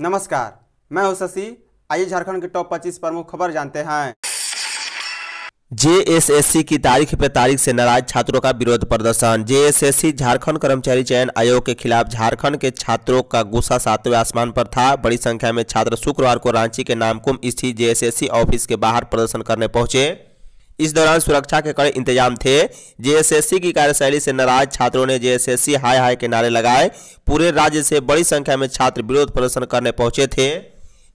नमस्कार मैं हूं शशि आइए झारखंड के टॉप 25 प्रमुख खबर जानते हैं जेएसएससी की तारीख पे तारीख से नाराज छात्रों का विरोध प्रदर्शन जेएसएससी झारखंड कर्मचारी चयन आयोग के खिलाफ झारखंड के छात्रों का गुस्सा सातवें आसमान पर था बड़ी संख्या में छात्र शुक्रवार को रांची के नामकुम स्थित जेएसएससी ऑफिस के बाहर प्रदर्शन करने पहुंचे इस दौरान सुरक्षा के कड़े इंतजाम थे जेएसएससी की कार्यशैली से नाराज छात्रों ने जेएसएससी हाय हाय के नारे लगाए पूरे राज्य से बड़ी संख्या में छात्र विरोध प्रदर्शन करने पहुंचे थे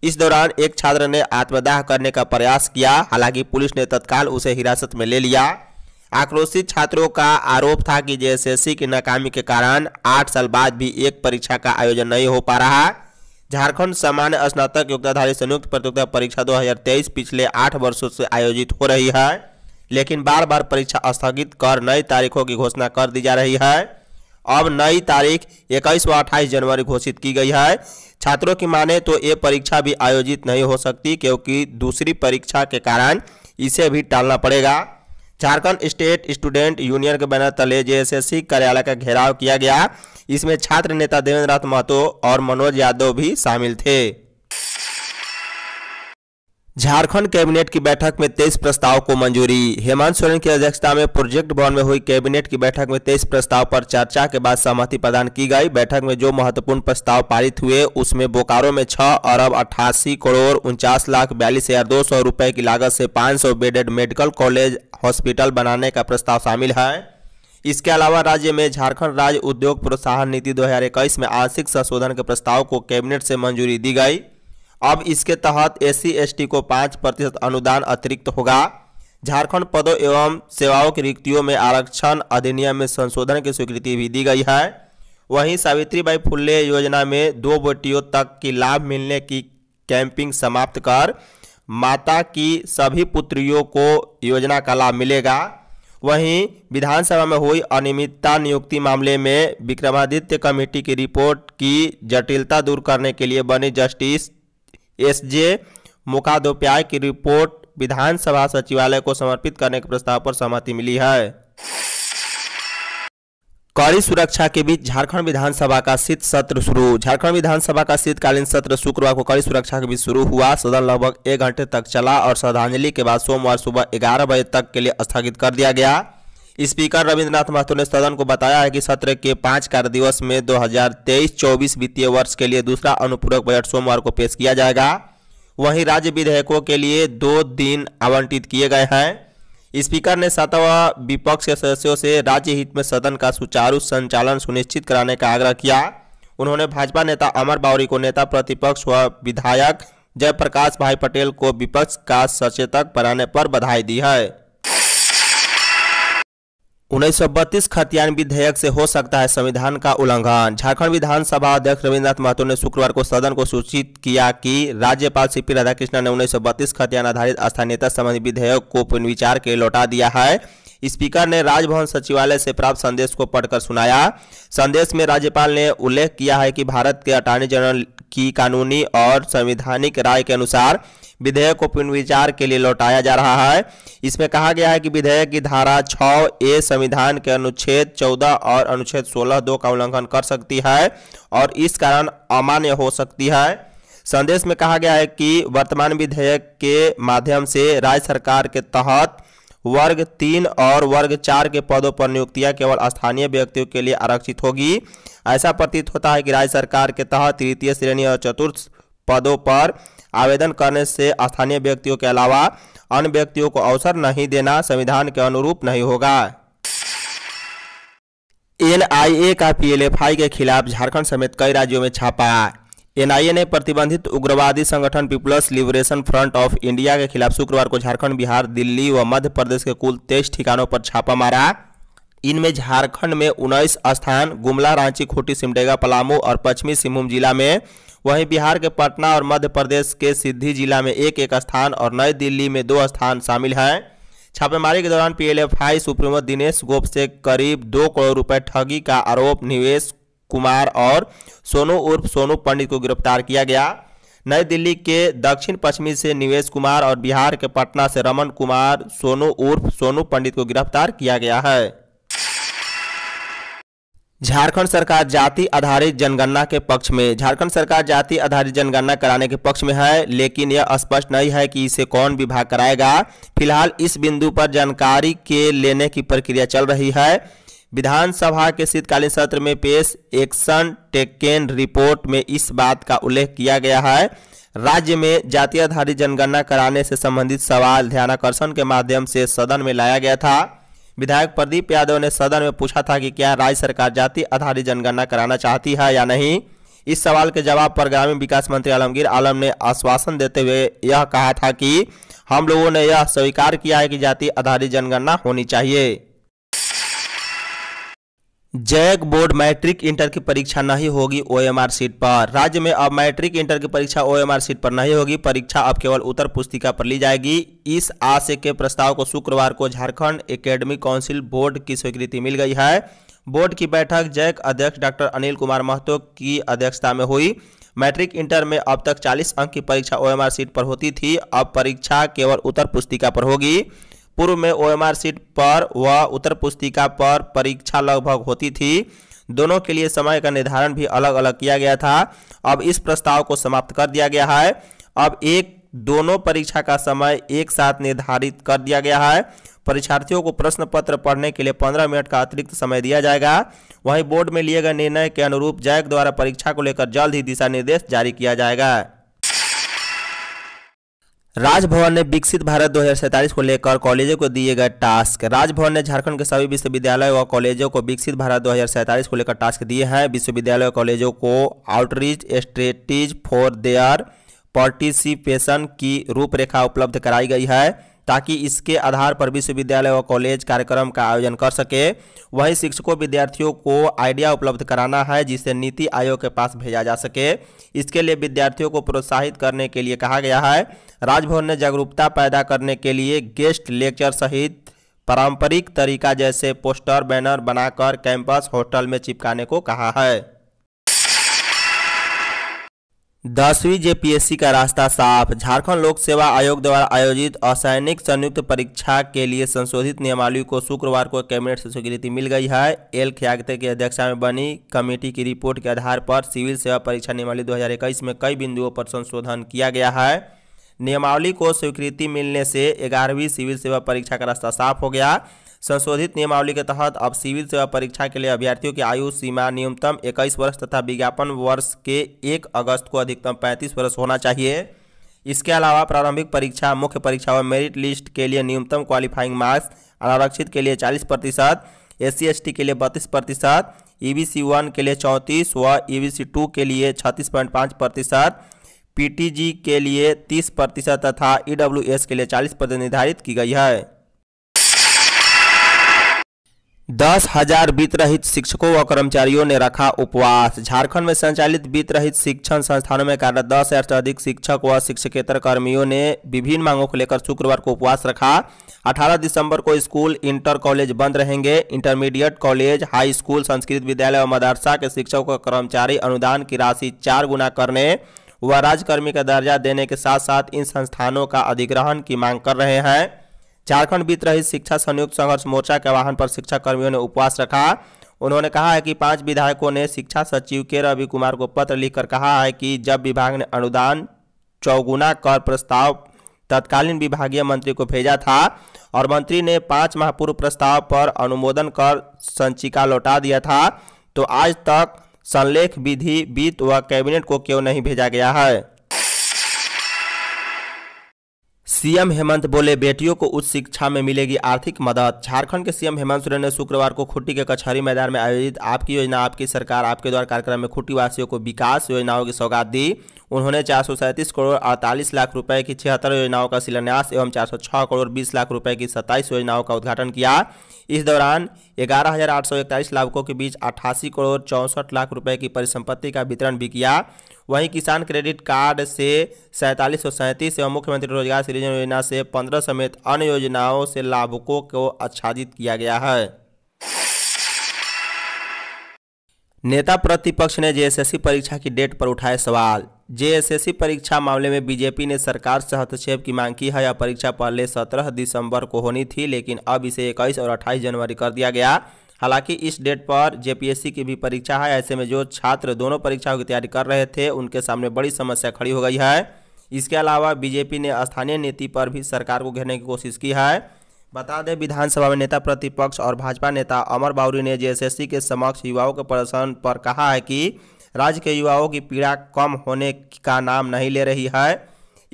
इस दौरान एक छात्र ने आत्मदाह करने का प्रयास किया हालांकि पुलिस ने तत्काल उसे हिरासत में ले लिया आक्रोशित छात्रों का आरोप था कि जेएसएससी की नाकामी के कारण आठ साल बाद भी एक परीक्षा का आयोजन नहीं हो पा रहा झारखंड सामान्य स्नातक योग्यताधारी संयुक्त प्रतियोगिता परीक्षा 2023 पिछले आठ वर्षों से आयोजित हो रही है लेकिन बार बार परीक्षा स्थगित कर नई तारीखों की घोषणा कर दी जा रही है अब नई तारीख इक्कीस व अट्ठाईस जनवरी घोषित की गई है छात्रों की माने तो ये परीक्षा भी आयोजित नहीं हो सकती क्योंकि दूसरी परीक्षा के कारण इसे भी टालना पड़ेगा झारखंड स्टेट स्टूडेंट यूनियन के बैनर तले जेएसएससी कार्यालय का घेराव किया गया इसमें छात्र नेता देवेंद्र नाथ महतो और मनोज यादव भी शामिल थे झारखंड कैबिनेट की बैठक में तेईस प्रस्ताव को मंजूरी हेमंत सोरेन की अध्यक्षता में प्रोजेक्ट भवन में हुई कैबिनेट की बैठक में तेईस प्रस्ताव पर चर्चा के बाद सहमति प्रदान की गई बैठक में जो महत्वपूर्ण प्रस्ताव पारित हुए उसमें बोकारो में छह अरब अट्ठासी करोड़ उनचास लाख बयालीस हजार दो सौ रुपए की लागत से पाँच सौ बेडेड मेडिकल कॉलेज हॉस्पिटल बनाने का प्रस्ताव शामिल है इसके अलावा राज्य में झारखंड राज्य उद्योग प्रोत्साहन नीति दो में आंशिक संशोधन के प्रस्ताव को कैबिनेट से मंजूरी दी गई अब इसके तहत एस सी को पाँच प्रतिशत अनुदान अतिरिक्त होगा झारखंड पदों एवं सेवाओं की रिक्तियों में आरक्षण अधिनियम में संशोधन की स्वीकृति भी दी गई है वहीं सावित्रीबाई फुल्ले योजना में दो बेटियों तक की लाभ मिलने की कैंपिंग समाप्त कर माता की सभी पुत्रियों को योजना का लाभ मिलेगा वहीं विधानसभा में हुई अनियमितता नियुक्ति मामले में विक्रमादित्य कमेटी की रिपोर्ट की जटिलता दूर करने के लिए बनी जस्टिस एस जे मुकादोप्याय की रिपोर्ट विधानसभा सचिवालय को समर्पित करने के प्रस्ताव पर सहमति मिली है कड़ी सुरक्षा के बीच झारखंड विधानसभा का शीत सत्र शुरू झारखंड विधानसभा का शीतकालीन सत्र शुक्रवार को कड़ी सुरक्षा के बीच शुरू हुआ सदन लगभग एक घंटे तक चला और श्रद्धांजलि के बाद सोमवार सुबह ग्यारह बजे तक के लिए स्थगित कर दिया गया स्पीकर रविंद्रनाथ महतो ने सदन को बताया है कि सत्र के पाँच कार्य दिवस में 2023-24 वित्तीय वर्ष के लिए दूसरा अनुपूरक बजट सोमवार को पेश किया जाएगा वहीं राज्य विधेयकों के लिए दो दिन आवंटित किए गए हैं स्पीकर ने सातवा विपक्ष के सदस्यों से राज्य हित में सदन का सुचारू संचालन सुनिश्चित कराने का आग्रह किया उन्होंने भाजपा नेता अमर बावरी को नेता प्रतिपक्ष व विधायक जयप्रकाश भाई पटेल को विपक्ष का सचेतक बनाने पर बधाई दी है उन्नीस खतियान विधेयक से हो सकता है संविधान का उल्लंघन झारखंड विधानसभा अध्यक्ष रविन्द्रनाथ महतो ने शुक्रवार को सदन को सूचित किया कि राज्यपाल सी पी राधाकृष्णन ने उन्नीस खतियान आधारित स्थानीयता संबंधी विधेयक को पुनर्विचार के लौटा दिया है स्पीकर ने राजभवन सचिवालय से प्राप्त संदेश को पढ़कर सुनाया संदेश में राज्यपाल ने उल्लेख किया है कि भारत के अटॉर्नी जनरल की कानूनी और संवैधानिक राय के अनुसार विधेयक को पुनर्विचार के लिए लौटाया जा रहा है इसमें कहा गया है कि विधेयक की धारा छ ए संविधान के अनुच्छेद चौदह और अनुच्छेद सोलह दो का उल्लंघन कर सकती है और इस कारण अमान्य हो सकती है संदेश में कहा गया है कि वर्तमान विधेयक के माध्यम से राज्य सरकार के तहत वर्ग तीन और वर्ग चार के पदों पर नियुक्तियां केवल स्थानीय व्यक्तियों के लिए आरक्षित होगी ऐसा प्रतीत होता है कि राज्य सरकार के तहत तृतीय श्रेणी और चतुर्थ पदों पर आवेदन करने से स्थानीय व्यक्तियों के अलावा अन्य व्यक्तियों को अवसर नहीं देना संविधान के अनुरूप नहीं होगा एन का पी के खिलाफ झारखंड समेत कई राज्यों में छापा एनआईए ने प्रतिबंधित उग्रवादी संगठन people's liberation front of India के खिलाफ शुक्रवार को झारखंड बिहार दिल्ली व मध्य प्रदेश के कुल तेईस ठिकानों पर छापा मारा इनमें झारखंड में उन्नीस स्थान गुमला रांची खूटी सिमडेगा पलामू और पश्चिमी सिंहभूम जिला में वहीं बिहार के पटना और मध्य प्रदेश के सिद्धि जिला में एक एक स्थान और नई दिल्ली में दो स्थान शामिल हैं छापेमारी के दौरान पीएलएफआई सुप्रीमो दिनेश गोप से करीब दो करोड़ रुपए ठगी का आरोप निवेश कुमार और सोनू उर्फ सोनू पंडित को गिरफ्तार किया गया नई दिल्ली के दक्षिण पश्चिमी से निवेश कुमार और बिहार के पटना से रमन कुमार सोनू उर्फ सोनू पंडित को गिरफ्तार किया गया है झारखंड सरकार जाति आधारित जनगणना के पक्ष में झारखंड सरकार जाति आधारित जनगणना कराने के पक्ष में है लेकिन यह स्पष्ट नहीं है कि इसे कौन विभाग कराएगा फिलहाल इस बिंदु पर जानकारी के लेने की प्रक्रिया चल रही है विधानसभा के शीतकालीन सत्र में पेश एक्शन टेकन रिपोर्ट में इस बात का उल्लेख किया गया है राज्य में जाति आधारित जनगणना कराने से संबंधित सवाल ध्यानाकर्षण के माध्यम से सदन में लाया गया था विधायक प्रदीप यादव ने सदन में पूछा था कि क्या राज्य सरकार जाति आधारित जनगणना कराना चाहती है या नहीं इस सवाल के जवाब पर ग्रामीण विकास मंत्री आलमगीर आलम ने आश्वासन देते हुए यह कहा था कि हम लोगों ने यह स्वीकार किया है कि जाति आधारित जनगणना होनी चाहिए जैक बोर्ड मैट्रिक इंटर की परीक्षा नहीं होगी ओएमआर सीट पर राज्य में अब मैट्रिक इंटर की परीक्षा ओएमआर सीट पर नहीं होगी परीक्षा अब केवल उत्तर पुस्तिका पर ली जाएगी इस आशय के प्रस्ताव को शुक्रवार को झारखंड एकेडमी काउंसिल बोर्ड की स्वीकृति मिल गई है बोर्ड की बैठक जैक अध्यक्ष डॉक्टर अनिल कुमार महतो की अध्यक्षता में हुई मैट्रिक इंटर में अब तक 40 अंक की परीक्षा ओएमआर सीट पर होती थी अब परीक्षा केवल उत्तर पुस्तिका पर होगी पूर्व में ओएमआर सीट पर व उत्तर पुस्तिका पर परीक्षा लगभग होती थी दोनों के लिए समय का निर्धारण भी अलग अलग किया गया था अब इस प्रस्ताव को समाप्त कर दिया गया है अब एक दोनों परीक्षा का समय एक साथ निर्धारित कर दिया गया है परीक्षार्थियों को प्रश्न पत्र पढ़ने के लिए 15 मिनट का अतिरिक्त समय दिया जाएगा वहीं बोर्ड में लिए गए निर्णय के अनुरूप जैक द्वारा परीक्षा को लेकर जल्द ही दिशा निर्देश जारी किया जाएगा राजभवन ने विकसित भारत दो को लेकर कॉलेजों को दिए गए टास्क राजभवन ने झारखंड के सभी विश्वविद्यालय व कॉलेजों को विकसित भारत दो को लेकर टास्क दिए हैं विश्वविद्यालय कॉलेजों को outreach strategies for their participation की रूपरेखा उपलब्ध कराई गई है ताकि इसके आधार पर विश्वविद्यालय व कॉलेज कार्यक्रम का आयोजन कर सके वहीं शिक्षकों विद्यार्थियों को आइडिया उपलब्ध कराना है जिसे नीति आयोग के पास भेजा जा सके इसके लिए विद्यार्थियों को प्रोत्साहित करने के लिए कहा गया है राजभवन ने जागरूकता पैदा करने के लिए गेस्ट लेक्चर सहित पारंपरिक तरीका जैसे पोस्टर बैनर बनाकर कैंपस होटल में चिपकाने को कहा है दसवीं जेपीएससी का रास्ता साफ झारखंड लोक सेवा आयोग द्वारा आयोजित असैनिक संयुक्त परीक्षा के लिए संशोधित नियमावली को शुक्रवार को कैबिनेट से स्वीकृति मिल गई है एल ख्यागते की अध्यक्षता में बनी कमेटी की रिपोर्ट के आधार पर सिविल सेवा परीक्षा नियमावली 2021 में कई बिंदुओं पर संशोधन किया गया है नियमावली को स्वीकृति मिलने से ग्यारहवीं सिविल सेवा परीक्षा का रास्ता साफ हो गया संशोधित नियमावली के तहत अब सिविल सेवा परीक्षा के लिए अभ्यर्थियों की आयु सीमा न्यूनतम इक्कीस वर्ष तथा विज्ञापन वर्ष के एक अगस्त को अधिकतम पैंतीस वर्ष होना चाहिए इसके अलावा प्रारंभिक परीक्षा मुख्य परीक्षा व मेरिट लिस्ट के लिए न्यूनतम क्वालिफाइंग मार्क्स अनारक्षित के लिए चालीस प्रतिशत एस सी के लिए बत्तीस प्रतिशत ई बी सी वन के लिए चौंतीस व ई बी सी टू के लिए छत्तीस पॉइंट पाँच प्रतिशत पी टी जी के लिए तीस प्रतिशत तथा ई डब्ल्यू एस के लिए चालीस प्रतिशत निर्धारित की गई है दस हजार वित्त रहित शिक्षकों व कर्मचारियों ने रखा उपवास झारखंड में संचालित वित्त रहित शिक्षण संस्थानों में कार्य दस हजार से अधिक शिक्षक व शिक्षकेतर कर्मियों ने विभिन्न मांगों को लेकर शुक्रवार को उपवास रखा 18 दिसंबर को स्कूल इंटर कॉलेज बंद रहेंगे intermediate college high school Sanskrit विद्यालय और मदरसा के शिक्षक व कर्मचारी अनुदान की राशि चार गुना करने व राजकर्मी का दर्जा देने के साथ साथ इन संस्थानों का अधिग्रहण की मांग कर रहे हैं झारखंड बीत रही शिक्षा संयुक्त संघर्ष मोर्चा के आह्वान पर शिक्षा कर्मियों ने उपवास रखा उन्होंने कहा है कि पांच विधायकों ने शिक्षा सचिव के रवि कुमार को पत्र लिखकर कहा है कि जब विभाग ने अनुदान चौगुना कर प्रस्ताव तत्कालीन विभागीय मंत्री को भेजा था और मंत्री ने पाँच महापूर्व प्रस्ताव पर अनुमोदन कर संचिका लौटा दिया था तो आज तक संलेख विधि वित्त व कैबिनेट को क्यों नहीं भेजा गया है सीएम हेमंत बोले बेटियों को उच्च शिक्षा में मिलेगी आर्थिक मदद झारखंड के सीएम हेमंत सोरेन ने शुक्रवार को खुट्टी के कचहरी मैदान में आयोजित आपकी योजना आपकी सरकार आपके द्वारा कार्यक्रम में खुट्टी वासियों को विकास योजनाओं की सौगात दी उन्होंने चार करोड़ अड़तालीस लाख रुपए की छिहत्तर योजनाओं का शिलान्यास एवं चार करोड़ बीस लाख रुपए की सत्ताईस योजनाओं का उद्घाटन किया इस दौरान ग्यारह हजार आठ सौ इकतालीस लाभुकों के बीच अट्ठासी करोड़ चौंसठ लाख रुपए की परिसंपत्ति का वितरण भी किया वहीं किसान क्रेडिट कार्ड से सैंतालीस सौ सैंतीस एवं मुख्यमंत्री रोजगार सृजन योजना से पंद्रह समेत अन्य योजनाओं से लाभुकों को आच्छादित किया गया है नेता प्रतिपक्ष ने जेएसएससी परीक्षा की डेट पर उठाए सवाल जेएसएससी परीक्षा मामले में बीजेपी ने सरकार से हस्तक्षेप की मांग की है यह परीक्षा पहले 17 दिसंबर को होनी थी लेकिन अब इसे 21 और 28 जनवरी कर दिया गया हालांकि इस डेट पर जेपीएससी की भी परीक्षा है ऐसे में जो छात्र दोनों परीक्षाओं की तैयारी कर रहे थे उनके सामने बड़ी समस्या खड़ी हो गई है इसके अलावा बीजेपी ने स्थानीय नीति पर भी सरकार को घेरने की कोशिश की है बता दें विधानसभा में नेता प्रतिपक्ष और भाजपा नेता अमर बाउरी ने जेएसएससी के समक्ष युवाओं के प्रदर्शन पर कहा है कि राज्य के युवाओं की पीड़ा कम होने का नाम नहीं ले रही है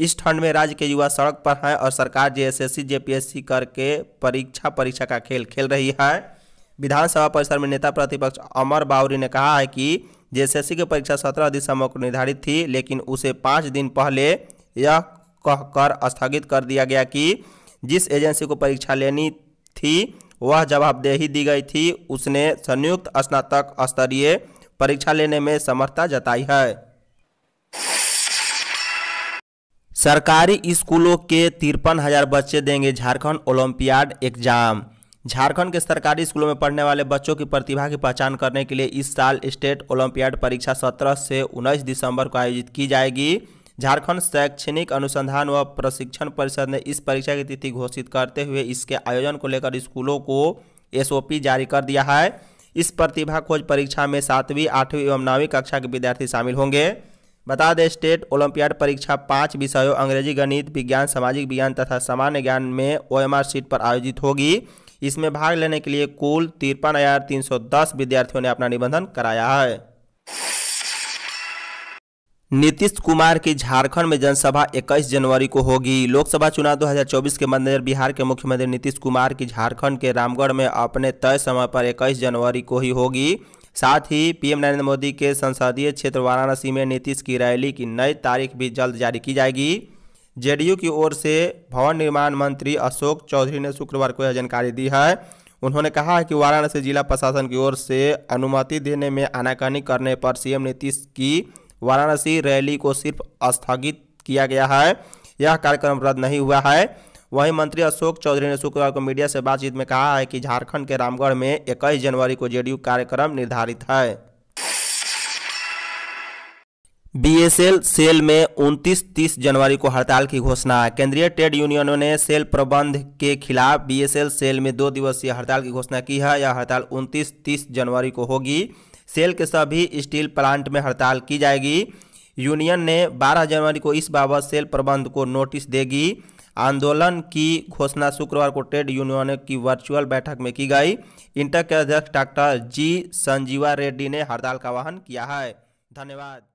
इस ठंड में राज्य के युवा सड़क पर हैं और सरकार जेएसएससी जेपीएससी करके परीक्षा परीक्षा का खेल खेल रही है विधानसभा परिसर में नेता प्रतिपक्ष अमर बावरी ने कहा है कि जेएसएससी की परीक्षा सत्रह दिसंबर को निर्धारित थी लेकिन उसे पाँच दिन पहले यह कहकर स्थगित कर दिया गया कि जिस एजेंसी को परीक्षा लेनी थी वह जवाबदेही दी गई थी उसने संयुक्त स्नातक स्तरीय परीक्षा लेने में समर्थता जताई है सरकारी स्कूलों के तिरपन हजार बच्चे देंगे झारखंड ओलंपियाड एग्जाम झारखंड के सरकारी स्कूलों में पढ़ने वाले बच्चों की प्रतिभा की पहचान करने के लिए इस साल स्टेट ओलंपियाड परीक्षा 17 से 19 दिसंबर को आयोजित की जाएगी झारखंड शैक्षणिक अनुसंधान व प्रशिक्षण परिषद ने इस परीक्षा की तिथि घोषित करते हुए इसके आयोजन को लेकर स्कूलों को एसओपी जारी कर दिया है इस प्रतिभा खोज परीक्षा में सातवीं आठवीं एवं नौवीं कक्षा के विद्यार्थी शामिल होंगे बता दें स्टेट ओलंपियाड परीक्षा पाँच विषयों अंग्रेजी गणित विज्ञान सामाजिक विज्ञान तथा सामान्य ज्ञान में ओ सीट पर आयोजित होगी इसमें भाग लेने के लिए कुल तिरपन विद्यार्थियों ने अपना निबंधन कराया है नीतीश कुमार की झारखंड में जनसभा 21 जनवरी को होगी लोकसभा चुनाव 2024 के मद्देनजर बिहार के मुख्यमंत्री नीतीश कुमार की झारखंड के रामगढ़ में अपने तय समय पर 21 जनवरी को ही होगी साथ ही पीएम नरेंद्र मोदी के संसदीय क्षेत्र वाराणसी में नीतीश की रैली की नई तारीख भी जल्द जारी की जाएगी जेडीयू की ओर से भवन निर्माण मंत्री अशोक चौधरी ने शुक्रवार को यह जानकारी दी है उन्होंने कहा है कि वाराणसी जिला प्रशासन की ओर से अनुमति देने में आनाकानी करने पर सीएम नीतीश की वाराणसी रैली को सिर्फ स्थगित किया गया है यह कार्यक्रम रद्द नहीं हुआ है वहीं मंत्री अशोक चौधरी ने शुक्रवार को मीडिया से बातचीत में कहा है कि झारखंड के रामगढ़ में 21 जनवरी को जेडीयू कार्यक्रम निर्धारित है बीएसएल सेल में 29-30 जनवरी को हड़ताल की घोषणा केंद्रीय ट्रेड यूनियनों ने सेल प्रबंध के खिलाफ बीएसएल सेल में दो दिवसीय हड़ताल की घोषणा की है यह हडताल उनतीस तीस जनवरी को होगी सेल के सभी स्टील प्लांट में हड़ताल की जाएगी यूनियन ने 12 जनवरी को इस बाबत सेल प्रबंध को नोटिस देगी आंदोलन की घोषणा शुक्रवार को ट्रेड यूनियन की वर्चुअल बैठक में की गई इंटर के अध्यक्ष डॉक्टर जी संजीवा रेड्डी ने हड़ताल का आह्वान किया है धन्यवाद